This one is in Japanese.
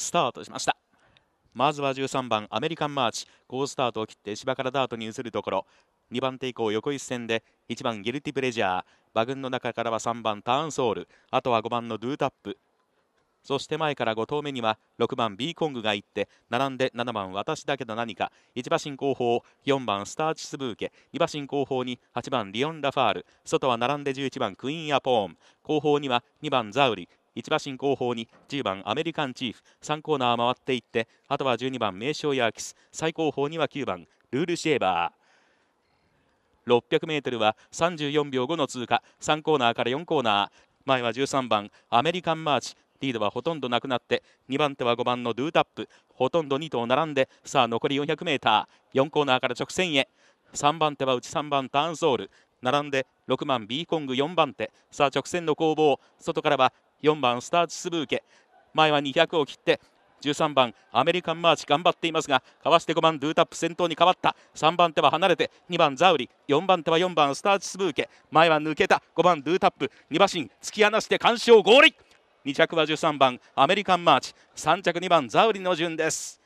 スタートしましたまずは13番アメリカンマーチ好スタートを切って芝からダートに移るところ2番手以降横一線で1番ギルティプレジャー馬群の中からは3番ターンソールあとは5番のドゥータップそして前から5投目には6番ビーコングが行って並んで7番私だけど何か1馬身後方4番スターチスブーケ2馬身後方に8番リオン・ラファール外は並んで11番クイーン・アポーン後方には2番ザウリ1馬身後方に10番アメリカンチーフ3コーナー回っていってあとは12番名称ヤーキス最後方には9番ルールシェーバー 600m は34秒5の通過3コーナーから4コーナー前は13番アメリカンマーチリードはほとんどなくなって2番手は5番のドゥータップほとんど2頭並んでさあ残り 400m4 コーナーから直線へ3番手は内3番ターンソール並んで6番ビーコング4番手さあ直線の攻防外からは4番スターチスブーケ前は200を切って13番アメリカンマーチ頑張っていますがかわして5番ドゥータップ先頭に変わった3番手は離れて2番ザウリ4番手は4番スターチスブーケ前は抜けた5番ドゥータップ2馬身突き放して完勝合理2着は13番アメリカンマーチ3着2番ザウリの順です